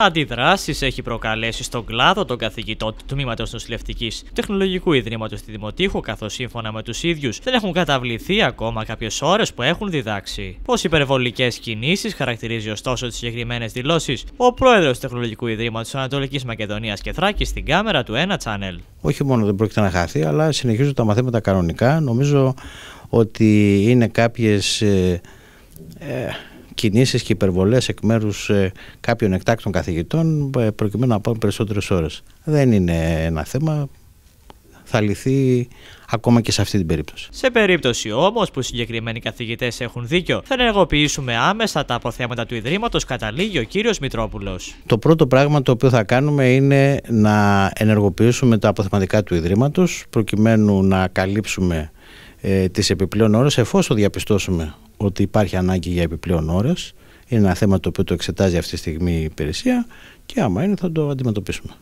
Αντιδράσεις έχει προκαλέσει στον κλάδο των καθηγητών του τμήματος νοσηλευτικής τεχνολογικού ιδρύματος στη Δημοτήχου, καθώς σύμφωνα με τους ίδιους δεν έχουν καταβληθεί ακόμα κάποιες ώρες που έχουν διδάξει. Ω υπερβολικές κινήσεις χαρακτηρίζει ωστόσο τις συγκεκριμένες δηλώσεις ο πρόεδρος του Τεχνολογικού Ιδρύματος Ανατολικής Μακεδονίας και Θράκης στην κάμερα του 1 Channel. Όχι μόνο δεν πρόκειται να χαθεί, αλλά συνεχίζουν τα μαθήματα κανονικά. Νομίζω ότι είναι κάποιες. Ε, ε, κινήσεις και υπερβολές εκ μέρους ε, κάποιων εκτάκτων καθηγητών ε, προκειμένου να πάρουν περισσότερες ώρες. Δεν είναι ένα θέμα θα λυθεί ακόμα και σε αυτή την περίπτωση. Σε περίπτωση όμως που συγκεκριμένοι καθηγητές έχουν δίκιο, θα ενεργοποιήσουμε άμεσα τα αποθέματα του Ιδρύματος, καταλήγει ο κύριος Μητρόπουλος. Το πρώτο πράγμα το οποίο θα κάνουμε είναι να ενεργοποιήσουμε τα αποθεματικά του Ιδρύματος, προκειμένου να καλύψουμε ε, τις επιπλέον ώρες, εφόσον διαπιστώσουμε ότι υπάρχει ανάγκη για επιπλέον ώρες. Είναι ένα θέμα το οποίο το εξετάζει αυτή τη στιγμή η υπηρεσία και άμα είναι θα το αντιμετωπίσουμε.